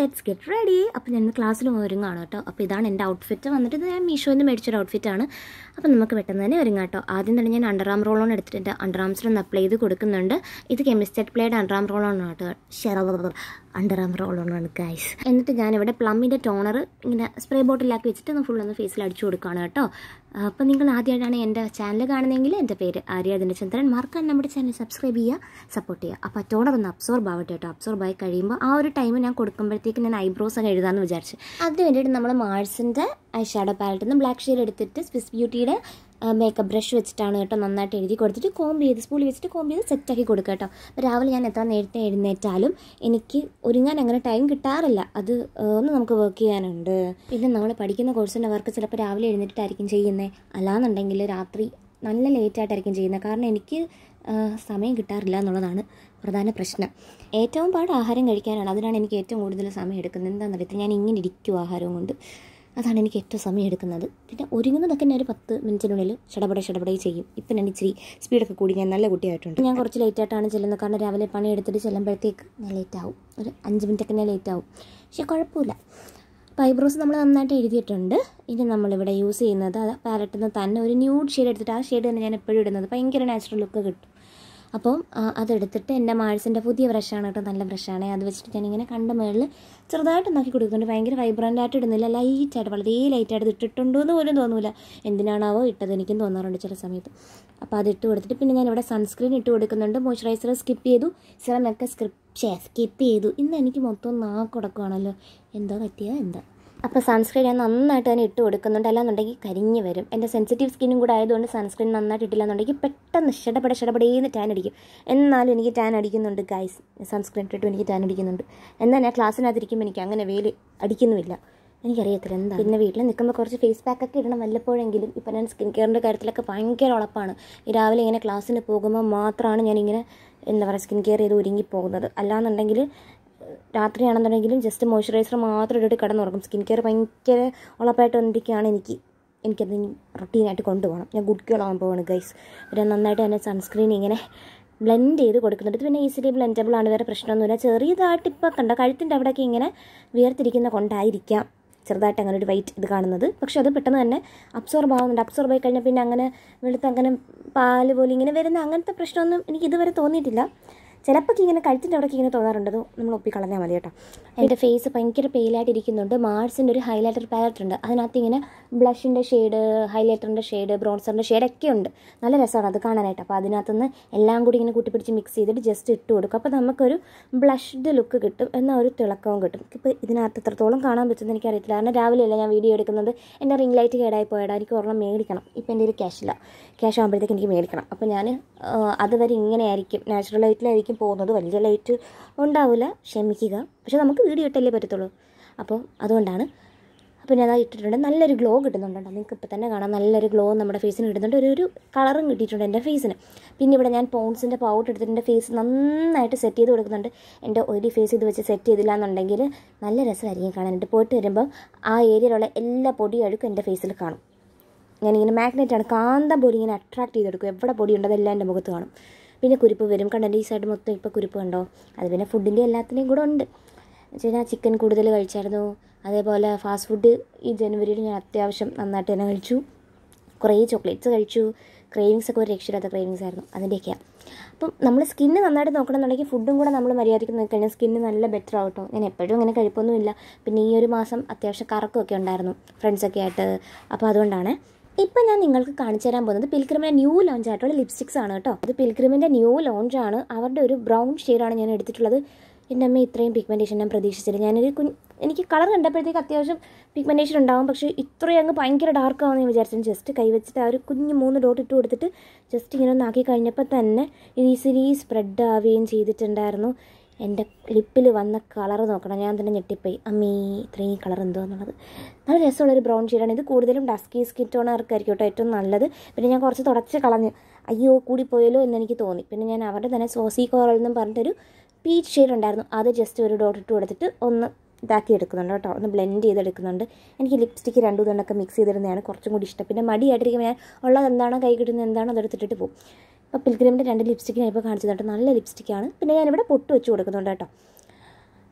let's get ready അപ്പോൾ ഞാൻ ക്ലാസ്സിൽ ഒരുങ്ങാണ് കേട്ടോ അപ്പോൾ ഇതാണ് എൻ്റെ ഔട്ട്ഫിറ്റ് വന്നിട്ട് ഇത് ഞാൻ മീഷോയിൽ നിന്ന് മേടിച്ചൊരു ഔട്ട്ഫിറ്റാണ് അപ്പോൾ നമുക്ക് പെട്ടെന്ന് തന്നെ ഒരുങ്ങാം കേട്ടോ ആദ്യം തന്നെ ഞാൻ അണ്ടർ ആം റോളോൺ എടുത്തിട്ട് അണ്ടർ ആംസിലൊന്ന് അപ്ലൈ ചെയ്ത് കൊടുക്കുന്നുണ്ട് ഇത് chemist at play underarm roll on കേട്ടോ ഷെറ അണ്ടർ ആം ആണ് കൈസ് എന്നിട്ട് ഞാനിവിടെ പ്ലമ്മിൻ്റെ ടോണർ ഇങ്ങനെ സ്പ്രേ ബോട്ടിലാക്കി വെച്ചിട്ട് ഒന്ന് ഫുൾ ഒന്ന് ഫേസിൽ അടിച്ചു കൊടുക്കുകയാണ് കേട്ടോ അപ്പോൾ നിങ്ങൾ ആദ്യമായിട്ടാണ് എൻ്റെ ചാനൽ കാണുന്നതെങ്കിൽ എൻ്റെ പേര് ആര്യ ദിനചന്ദ്രൻ മറക്കാൻ നമ്മുടെ ചാനൽ സബ്സ്ക്രൈബ് ചെയ്യുക സപ്പോർട്ട് ചെയ്യുക അപ്പോൾ ടോണർ ഒന്ന് അബ്സോർബ് ആവട്ടെ കേട്ടോ അബ്സോർബ് ആയി കഴിയുമ്പോൾ ആ ഒരു ടൈം ഞാൻ കൊടുക്കുമ്പോഴത്തേക്ക് ഞാൻ ഐബ്രോസ് ഒക്കെ എഴുതാമെന്ന് വിചാരിച്ചു അതിന് വേണ്ടിയിട്ട് നമ്മൾ മാർസിൻ്റെ ഐ ഷാഡോ പാലറ്റിൽ നിന്ന് ബ്ലാക്ക് ഷെയ്ഡ് എടുത്തിട്ട് സ്വിസ് ബ്യൂട്ടിയുടെ മേക്കപ്പ് ബ്രഷ് വെച്ചിട്ടാണ് കേട്ടോ നന്നായിട്ട് എഴുതി കൊടുത്തിട്ട് കോമ്പ് ചെയ്ത് സ്പൂളിൽ വെച്ചിട്ട് കോമ്പ് ചെയ്ത് സെറ്റാക്കി കൊടുക്കുക കേട്ടോ അപ്പോൾ രാവിലെ ഞാൻ എത്ര നേരത്തെ എഴുന്നേറ്റാലും എനിക്ക് ഒരുങ്ങാൻ അങ്ങനെ ടൈം കിട്ടാറില്ല അത് ഒന്ന് നമുക്ക് വർക്ക് ചെയ്യാനുണ്ട് പിന്നെ നമ്മൾ പഠിക്കുന്ന കോഴ്സിൻ്റെ വർക്ക് ചിലപ്പോൾ രാവിലെ എഴുന്നേറ്റിട്ടായിരിക്കും ചെയ്യുന്നത് അല്ലാന്നുണ്ടെങ്കിൽ രാത്രി നല്ല ലേറ്റായിട്ടായിരിക്കും ചെയ്യുന്നത് കാരണം എനിക്ക് സമയം കിട്ടാറില്ല എന്നുള്ളതാണ് പ്രധാന പ്രശ്നം ഏറ്റവും പാട് ആഹാരം കഴിക്കാനാണ് അതിനാണ് എനിക്ക് ഏറ്റവും കൂടുതൽ സമയം എടുക്കുന്നത് എന്താണെന്നറിയത്തില്ല ഞാൻ ഇങ്ങനെ ഇരിക്കും ആഹാരവും കൊണ്ട് അതാണ് എനിക്ക് ഏറ്റവും സമയം എടുക്കുന്നത് പിന്നെ ഒരുങ്ങുന്നതൊക്കെ ഞാൻ ഒരു പത്ത് മിനിറ്റിനുള്ളിൽ ഷടപട ഷടപടയെ ചെയ്യും ഇപ്പം ഞാൻ ഇച്ചിരി സ്പീഡൊക്കെ കൂടി ഞാൻ നല്ല കുട്ടിയായിട്ടുണ്ട് ഞാൻ കുറച്ച് ലേറ്റായിട്ടാണ് ചെല്ലുന്നത് കാരണം രാവിലെ പണി എടുത്തിട്ട് ചെല്ലുമ്പോഴത്തേക്ക് ഞാൻ ലേറ്റാവും ഒരു അഞ്ച് മിനിറ്റൊക്കെ ഞാൻ ലേറ്റാവും പക്ഷേ കുഴപ്പമില്ല അപ്പോൾ ഐബ്രോസ് നമ്മൾ നന്നായിട്ട് എഴുതിയിട്ടുണ്ട് ഇനി നമ്മളിവിടെ യൂസ് ചെയ്യുന്നത് പാലറ്റിൽ നിന്ന് തന്നെ ഒരു ന്യൂഡ് ഷെയ്ഡ് എടുത്തിട്ട് ആ ഷെയ്ഡ് തന്നെ ഞാൻ എപ്പോഴും ഇടുന്നത് ഭയങ്കര നാച്ചുറൽ ലുക്ക് കിട്ടും അപ്പം അതെടുത്തിട്ട് എൻ്റെ മാഴ്സിൻ്റെ പുതിയ ബ്രഷാണ് കേട്ടോ നല്ല ബ്രഷാണ് അത് വെച്ചിട്ട് ഞാനിങ്ങനെ കണ്ട മേളിൽ ചെറുതായിട്ട് നോക്കി കൊടുക്കുന്നുണ്ട് ഭയങ്കര വൈബ്രൻ്റ് ആയിട്ട് ഇടുന്നില്ല ലൈറ്റായിട്ട് വളരെ ലൈറ്റായിട്ട് ഇട്ടിട്ടുണ്ടോ എന്ന് പോലും തോന്നില്ല എന്തിനാണാവോ ഇട്ടത് എനിക്കും തോന്നാറുണ്ട് ചില സമയത്ത് അപ്പോൾ അത് ഇട്ട് കൊടുത്തിട്ട് പിന്നെ ഞാൻ ഇവിടെ സൺസ്ക്രീൻ ഇട്ട് കൊടുക്കുന്നുണ്ട് മോയ്സ്ചറൈസർ സ്കിപ്പ് ചെയ്തു സിറമൊക്കെ സ്ക്രിപ്റ്റ് സ്കിപ്പ് ചെയ്തു ഇന്ന് എനിക്ക് മൊത്തം നാക്കുടക്കുവാണല്ലോ എന്തോ പറ്റിയോ എന്താ അപ്പോൾ സൺസ്ക്രീൻ ഞാൻ നന്നായിട്ട് തന്നെ ഇട്ട് കൊടുക്കുന്നുണ്ട് അല്ലാന്നുണ്ടെങ്കിൽ കരിഞ്ഞ് വരും എൻ്റെ സെൻസിറ്റീവ് സ്കിന്നും കൂടെ ആയതുകൊണ്ട് സൺസ്ക്രീൻ നന്നായിട്ട് ഇട്ടില്ല എന്നുണ്ടെങ്കിൽ പെട്ടെന്ന് ഷടപട ഷടപടേന്ന് ടാൻ അടിക്കും എന്നാലും എനിക്ക് ടാൻ അടിക്കുന്നുണ്ട് ഗൈസ് സൺസ്ക്രീൻ ഇട്ടിട്ട് എനിക്ക് ടാൻ അടിക്കുന്നുണ്ട് എന്നാൽ ഞാൻ ക്ലാസ്സിനകത്തിരിക്കുമ്പോൾ എനിക്ക് അങ്ങനെ വെയിൽ അടിക്കുന്നുമില്ല എനിക്കറിയത്തില്ല എന്താ പിന്നെ വീട്ടിൽ നിൽക്കുമ്പോൾ കുറച്ച് ഫേസ് പാക്ക് ഒക്കെ ഇടണം വല്ലപ്പോഴെങ്കിലും ഇപ്പം ഞാൻ സ്കിൻ കെയറിൻ്റെ കാര്യത്തിലൊക്കെ ഭയങ്കര ഉളപ്പാണ് രാവിലെ ഇങ്ങനെ ക്ലാസ്സിന് പോകുമ്പോൾ മാത്രമാണ് ഞാനിങ്ങനെ എന്താ പറയുക സ്കിൻ കെയർ ചെയ്ത് ഒരുങ്ങി പോകുന്നത് അല്ലാന്നുണ്ടെങ്കിൽ രാത്രിയാണെന്നുണ്ടെങ്കിലും ജസ്റ്റ് മോയ്സ്ചറൈസർ മാത്രം ഇട്ടിട്ട് കിടന്നുറങ്ങും സ്കിൻ കെയർ ഭയങ്കര ഉളപ്പായിട്ട് വന്നിരിക്കുകയാണ് എനിക്ക് എനിക്കത് റൊട്ടീനായിട്ട് കൊണ്ടുപോകണം ഞാൻ ഗുഡ് ഗേൾ ആകാൻ പോവാണ് ഗൈസ് പിന്നെ നന്നായിട്ട് തന്നെ സൺസ്ക്രീൻ ഇങ്ങനെ ബ്ലെൻഡ് ചെയ്ത് കൊടുക്കുന്നുണ്ട് പിന്നെ ഈസിലി ബ്ലെൻഡബിൾ ആണ് വേറെ പ്രശ്നമൊന്നുമില്ല ചെറിയതായിട്ട് ഇപ്പോൾ കണ്ട കഴുത്തിൻ്റെ അവിടെയൊക്കെ ഇങ്ങനെ വിയർത്തിരിക്കുന്ന കൊണ്ടായിരിക്കാം ചെറുതായിട്ട് അങ്ങനെ ഒരു വൈറ്റ് ഇത് കാണുന്നത് പക്ഷെ അത് പെട്ടെന്ന് തന്നെ അബ്സോർബ് ആവുന്നുണ്ട് അബ്സോർബ് ആയി കഴിഞ്ഞാൽ പിന്നെ അങ്ങനെ വെളുത്ത് അങ്ങനെ പാല് പോലെ ഇങ്ങനെ വരുന്ന അങ്ങനത്തെ പ്രശ്നമൊന്നും എനിക്ക് ഇതുവരെ തോന്നിയിട്ടില്ല ചിലപ്പോൾ ഇങ്ങനെ കഴുത്തിൻ്റെ അവിടെ ഇങ്ങനെ തോന്നാറുണ്ട് നമ്മൾ ഒപ്പിക്കളഞ്ഞാൽ മതി കേട്ടോ എൻ്റെ ഫേസ് ഭയങ്കര പെയിലായിട്ട് ഇരിക്കുന്നുണ്ട് മാർസിൻ്റെ ഒരു ഹൈലൈറ്റർ പാലറ്റ് ഉണ്ട് അതിനകത്ത് ഇങ്ങനെ ബ്ലഷിൻ്റെ ഷെയ്ഡ് ഹൈലൈറ്ററിൻ്റെ ഷെയ്ഡ് ബ്രോൺസറിൻ്റെ ഒക്കെ ഉണ്ട് നല്ല രസമാണ് അത് കാണാനായിട്ട് അപ്പോൾ അതിനകത്തുനിന്ന് എല്ലാം കൂടി ഇങ്ങനെ കൂട്ടിപ്പിടിച്ച് മിക്സ് ചെയ്തിട്ട് ജസ്റ്റ് ഇട്ട് കൊടുക്കും അപ്പോൾ നമുക്കൊരു ബ്ലഷ്ഡ് ലുക്ക് കിട്ടും എന്നൊരു ഒരു തിളക്കവും കിട്ടും ഇപ്പോൾ ഇതിനകത്ത് എത്രത്തോളം കാണാൻ പറ്റുമെന്ന് എനിക്കറിയത്തില്ല കാരണം രാവിലെയല്ല ഞാൻ വീഡിയോ എടുക്കുന്നത് എൻ്റെ റിംഗ് ലൈറ്റ് കേടായി പോയടാ എനിക്ക് ഒരെണ്ണം മേടിക്കണം ഇപ്പോൾ എൻ്റെ കയ്യിൽ ക്യാഷില്ല ക്യാഷ് ആകുമ്പോഴത്തേക്ക് എനിക്ക് മേടിക്കണം അപ്പോൾ ഞാൻ അതുവരെ ഇങ്ങനെയായിരിക്കും നാച്ചുറൽ ലൈറ്റിലായിരിക്കും ആയിരിക്കും പോകുന്നത് വലിയ ലൈറ്റ് ഉണ്ടാവില്ല ക്ഷമിക്കുക പക്ഷേ നമുക്ക് വീഡിയോ ഇട്ടല്ലേ പറ്റത്തുള്ളൂ അപ്പോൾ അതുകൊണ്ടാണ് പിന്നെ അതാ ഇട്ടിട്ടുണ്ട് നല്ലൊരു ഗ്ലോ കിട്ടുന്നുണ്ട് നിങ്ങൾക്ക് ഇപ്പോൾ തന്നെ കാണാം നല്ലൊരു ഗ്ലോ നമ്മുടെ ഫേസിന് കിട്ടുന്നുണ്ട് ഒരു ഒരു കളറും കിട്ടിയിട്ടുണ്ട് എൻ്റെ ഫേസിന് പിന്നെ ഇവിടെ ഞാൻ പോൺസിൻ്റെ പൗഡർ എടുത്തിട്ട് എൻ്റെ ഫേസ് നന്നായിട്ട് സെറ്റ് ചെയ്ത് കൊടുക്കുന്നുണ്ട് എൻ്റെ ഒരു ഫേസ് ഇത് വെച്ച് സെറ്റ് ചെയ്തില്ല എന്നുണ്ടെങ്കിൽ നല്ല രസമായിരിക്കും കാണാനായിട്ട് പോയിട്ട് വരുമ്പോൾ ആ ഏരിയയിലുള്ള എല്ലാ പൊടി അഴുക്കും എൻ്റെ ഫേസിൽ കാണും ഞാനിങ്ങനെ മാഗ്നറ്റാണ് കാന്തം പൊടി ഇങ്ങനെ അട്രാക്ട് ചെയ്തെടുക്കും എവിടെ പൊടി ഉണ്ടോ അതെല്ലാം എൻ്റെ മുഖത്ത് കാണും പിന്നെ കുരുപ്പ് വരും കണ്ടൻ്റെ ഈ സൈഡ് മൊത്തം ഇപ്പോൾ കുരുപ്പ് കണ്ടോ അത് പിന്നെ ഫുഡിൻ്റെ എല്ലാത്തിനെയും കൂടെ ഉണ്ട് വെച്ചാൽ ചിക്കൻ കൂടുതൽ കഴിച്ചായിരുന്നു അതേപോലെ ഫാസ്റ്റ് ഫുഡ് ഈ ജനുവരിയിൽ ഞാൻ അത്യാവശ്യം നന്നായിട്ട് തന്നെ കഴിച്ചു കുറേ ചോക്ലേറ്റ്സ് കഴിച്ചു ക്രേവിങ്സ് ഒക്കെ ഒരു രക്ഷയില്ലാത്ത ക്രേവിങ്സ് ആയിരുന്നു അതിൻ്റെയൊക്കെയാണ് അപ്പം നമ്മൾ സ്കിന്ന് നന്നായിട്ട് നോക്കണമെന്നുണ്ടെങ്കിൽ ഫുഡും കൂടെ നമ്മൾ മര്യാദയ്ക്ക് നോക്കിക്കഴിഞ്ഞാൽ സ്കിന്ന് നല്ല ബെറ്റർ ആവട്ടോ ഞാൻ എപ്പോഴും അങ്ങനെ കഴിപ്പൊന്നുമില്ല പിന്നെ ഈ ഒരു മാസം അത്യാവശ്യം കറക്കമൊക്കെ ഉണ്ടായിരുന്നു ഫ്രണ്ട്സൊക്കെ ആയിട്ട് അപ്പോൾ അതുകൊണ്ടാണ് ഇപ്പൊ ഞാൻ നിങ്ങൾക്ക് കാണിച്ചു തരാൻ പോകുന്നത് പിൽക്രിമിൻ്റെ ന്യൂ ലോഞ്ച് ആയിട്ടുള്ള ലിപ്സ്റ്റിക്സ് ആണ് കേട്ടോ അത് പിൽക്രിമിൻ്റെ ന്യൂ ലോഞ്ച് ആണ് അവരുടെ ഒരു ബ്രൗൺ ആണ് ഞാൻ എടുത്തിട്ടുള്ളത് എൻ്റെ അമ്മ ഇത്രയും പിഗ്മെൻറ്റേഷൻ ഞാൻ പ്രതീക്ഷിച്ചില്ല ഞാനൊരു കുഞ്ഞ് എനിക്ക് കളർ കണ്ടപ്പോഴത്തേക്ക് അത്യാവശ്യം പിഗ്മെൻറ്റേഷൻ ഉണ്ടാകും പക്ഷേ ഇത്രയും അങ്ങ് ഭയങ്കര ഡാർക്ക് ഞാൻ വിചാരിച്ചു ജസ്റ്റ് കൈവച്ചിട്ട് ആ ഒരു കുഞ്ഞ് മൂന്ന് ഡോട്ട് ഇട്ട് കൊടുത്തിട്ട് ജസ്റ്റ് ഇങ്ങനെ ഒന്നാക്കി കഴിഞ്ഞപ്പോൾ തന്നെ ഇത് ഈസിലി സ്പ്രെഡ് ആവുകയും ചെയ്തിട്ടുണ്ടായിരുന്നു എൻ്റെ ലിപ്പിൽ വന്ന കളർ നോക്കണം ഞാൻ തന്നെ ഞെട്ടിപ്പോയി അമ്മീ ഇത്രയും കളർ എന്തോ എന്നുള്ളത് നല്ല രസമുള്ളൊരു ബ്രൗൺ ഷെയ്ഡാണ് ഇത് കൂടുതലും ഡസ്കി സ്കിൻ ടോണർക്കായിരിക്കും കേട്ടോ ഏറ്റവും നല്ലത് പിന്നെ ഞാൻ കുറച്ച് തുടച്ച് കളഞ്ഞ് അയ്യോ കൂടിപ്പോയല്ലോ എന്നെനിക്ക് തോന്നി പിന്നെ ഞാൻ അവരുടെ തന്നെ സോസി കോറൽ എന്നും പറഞ്ഞിട്ടൊരു പീച്ച് ഷെയ്ഡ് ഉണ്ടായിരുന്നു അത് ജസ്റ്റ് ഒരു ഡോട്ട് ഇട്ട് കൊടുത്തിട്ട് ഒന്ന് ഇതാക്കി എടുക്കുന്നുണ്ട് കേട്ടോ ഒന്ന് ബ്ലെൻഡ് ചെയ്തെടുക്കുന്നുണ്ട് എനിക്ക് ലിപ്സ്റ്റിക്ക് രണ്ടു തവണയൊക്കെ മിക്സ് ചെയ്തിരുന്നതാണ് കുറച്ചും കൂടി ഇഷ്ടം പിന്നെ മടിയായിട്ടിരിക്കുമ്പോൾ ഞാൻ ഉള്ളത് എന്താണോ കൈ കിട്ടുന്നത് എന്താണോ അതെടുത്തിട്ടിട്ട് പോകും അപ്പോൾ പിൽഗ്രിമിൻ്റെ രണ്ട് ലിപ്സ്റ്റിക്ക് ഞാനിപ്പോൾ കാണിച്ചു കേട്ടോ നല്ല ലിപ്സ്റ്റിക്കാണ് പിന്നെ ഞാനിവിടെ പൊട്ട് വെച്ച് കൊടുക്കുന്നുണ്ട് കേട്ടോ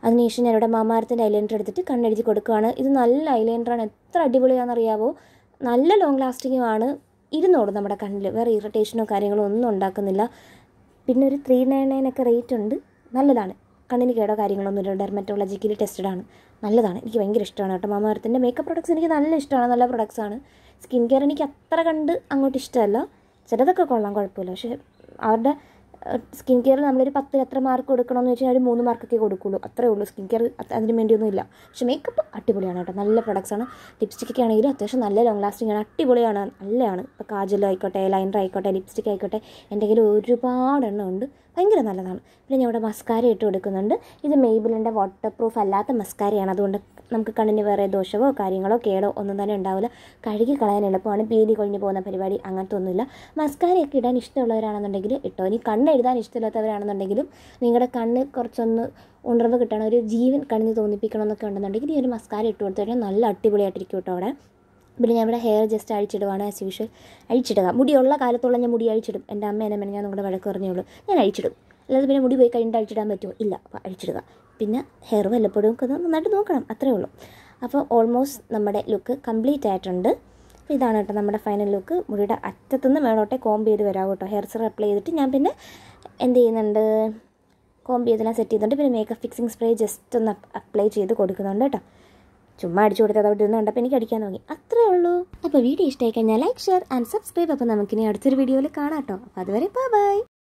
അതിനുശേഷം ഞാനിവിടെ മാമാരത്തിൻ്റെ ഐലൈനർ എടുത്തിട്ട് കണ്ണെഴുതി കൊടുക്കുകയാണ് ഇത് നല്ല ഐലൈനറാണ് എത്ര അടിപൊളിയാണെന്നറിയാവോ നല്ല ലോങ് ലാസ്റ്റിങ്ങുമാണ് ഇരുന്നോളും നമ്മുടെ കണ്ണിൽ വേറെ ഇറിറ്റേഷനോ കാര്യങ്ങളോ ഒന്നും ഉണ്ടാക്കുന്നില്ല പിന്നെ ഒരു ത്രീ നയൻ നയൻ ഒക്കെ റേറ്റ് ഉണ്ട് നല്ലതാണ് കണ്ണിന് കേടോ കാര്യങ്ങളൊന്നും ഇല്ല ഡെർമറ്റോളജിക്കലി ടെസ്റ്റഡ് ആണ് നല്ലതാണ് എനിക്ക് ഭയങ്കര ഇഷ്ടമാണ് കേട്ടോ മാമാരത്തിൻ്റെ മേക്കപ്പ് പ്രോഡക്ട്സ് എനിക്ക് നല്ല ഇഷ്ടമാണ് നല്ല പ്രൊഡക്ട്സാണ് സ്കിൻ കെയർ എനിക്ക് അത്ര കണ്ട് അങ്ങോട്ട് ഇഷ്ടമല്ല ചിലതൊക്കെ കൊള്ളാം കുഴപ്പമില്ല പക്ഷെ അവരുടെ സ്കിൻ കെയറിൽ നമ്മളൊരു പത്തിൽ എത്ര മാർക്ക് കൊടുക്കണമെന്ന് വെച്ചാൽ ഒരു മൂന്ന് മാർക്കൊക്കെ കൊടുക്കുള്ളൂ അത്രേ ഉള്ളൂ സ്കിൻ കെയർ അതിന് വേണ്ടിയൊന്നും ഇല്ല പക്ഷേ മേക്കപ്പ് അടിപൊളിയാണ് കേട്ടോ നല്ല ആണ് ലിപ്സ്റ്റിക്കൊക്കെ ആണെങ്കിലും അത്യാവശ്യം നല്ല ലോങ് ലാസ്റ്റിംഗ് ആണ് അടിപൊളിയാണ് നല്ലതാണ് ഇപ്പോൾ കാജൽ ആയിക്കോട്ടെ ലൈനർ ആയിക്കോട്ടെ ലിപ്സ്റ്റിക് ആയിക്കോട്ടെ എൻ്റെ കയ്യിൽ ഒരുപാട് എണ്ണം ഉണ്ട് ഭയങ്കര നല്ലതാണ് പിന്നെ ഞാൻ ഇവിടെ മസ്കാര ഇട്ട് കൊടുക്കുന്നുണ്ട് ഇത് മെയ്ബിളിൻ്റെ വാട്ടർ പ്രൂഫ് അല്ലാത്ത മസ്കാരയാണ് അതുകൊണ്ട് നമുക്ക് കണ്ണിന് വേറെ ദോഷമോ കാര്യങ്ങളോ കേടോ ഒന്നും തന്നെ ഉണ്ടാവില്ല കഴുകി കളയാൻ എളുപ്പമാണ് പീലി കൊഴിഞ്ഞു പോകുന്ന പരിപാടി അങ്ങനത്തെ ഒന്നുമില്ല മസ്കാരയൊക്കെ ഇടാൻ ഇഷ്ടമുള്ളവരാണെന്നുണ്ടെങ്കിൽ ഇട്ടോ ഇനി കണ്ണ് എഴുതാൻ ഇഷ്ടമില്ലാത്തവരാണെന്നുണ്ടെങ്കിലും നിങ്ങളുടെ കണ്ണ് കുറച്ചൊന്ന് ഉണർവ് കിട്ടണം ഒരു ജീവൻ കണ്ണിന് തോന്നിപ്പിക്കണം എന്നൊക്കെ ഉണ്ടെന്നുണ്ടെങ്കിൽ ഈ ഒരു മസ്കാര ഇട്ട് കൊടുത്തു നല്ല അടിപൊളിയായിട്ടിരിക്കും കേട്ടോ അവിടെ പിന്നെ ഞാൻ ഇവിടെ ഹെയർ ജസ്റ്റ് അഴിച്ചിടുവാണ് ആസ് യൂഷ്വൽ അഴിച്ചിടുക മുടിയുള്ള കാലത്തോളം ഞാൻ മുടി അഴിച്ചിടും എൻ്റെ അമ്മ എന്നെ ഞാൻ നിങ്ങളുടെ വഴക്ക് പറഞ്ഞോളൂ ഞാൻ അഴിച്ചിടും അല്ലാതെ പിന്നെ മുടി പോയി കഴിഞ്ഞിട്ട് അഴിച്ചിടാൻ പറ്റുമോ ഇല്ല അപ്പോൾ അഴിച്ചിടുക പിന്നെ ഹെയർ വല്ലപ്പോഴും നന്നായിട്ട് നോക്കണം അത്രേ ഉള്ളൂ അപ്പോൾ ഓൾമോസ്റ്റ് നമ്മുടെ ലുക്ക് കംപ്ലീറ്റ് ആയിട്ടുണ്ട് അപ്പോൾ ഇതാണ് കേട്ടോ നമ്മുടെ ഫൈനൽ ലുക്ക് മുടിയുടെ അറ്റത്തുനിന്ന് വേണോട്ടെ കോംബ് ചെയ്ത് വരാം കേട്ടോ ഹെയർ സ്റ്റൈൽ അപ്ലൈ ചെയ്തിട്ട് ഞാൻ പിന്നെ എന്ത് ചെയ്യുന്നുണ്ട് കോംബ് ചെയ്തെല്ലാം സെറ്റ് ചെയ്തിട്ടുണ്ട് പിന്നെ മേക്കപ്പ് ഫിക്സിംഗ് സ്പ്രേ ജസ്റ്റ് ഒന്ന് അപ്ലൈ ചെയ്ത് കൊടുക്കുന്നുണ്ട് കേട്ടോ ചുമ്മാ അടിച്ചു കൊടുത്തത് അവിടെ ഇരുന്ന് കണ്ടപ്പോൾ എനിക്ക് അടിക്കാൻ തുടങ്ങി അത്രേ ഉള്ളൂ അപ്പോൾ വീഡിയോ ഇഷ്ടമായി കഴിഞ്ഞാൽ ലൈക്ക് ഷെയർ ആൻഡ് സബ്സ്ക്രൈബ് അപ്പോൾ നമുക്കിനി അടുത്തൊരു വീഡിയോയിൽ കാണാം കേട്ടോ അപ്പോൾ അതുവരെ ബൈ